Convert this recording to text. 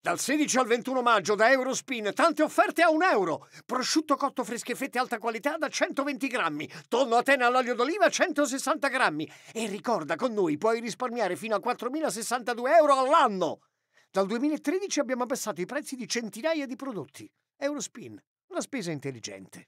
Dal 16 al 21 maggio da Eurospin tante offerte a un euro. Prosciutto cotto fresche fette alta qualità da 120 grammi. Tonno Atena all'olio d'oliva 160 grammi. E ricorda, con noi puoi risparmiare fino a 4.062 euro all'anno. Dal 2013 abbiamo abbassato i prezzi di centinaia di prodotti. Eurospin, la spesa intelligente.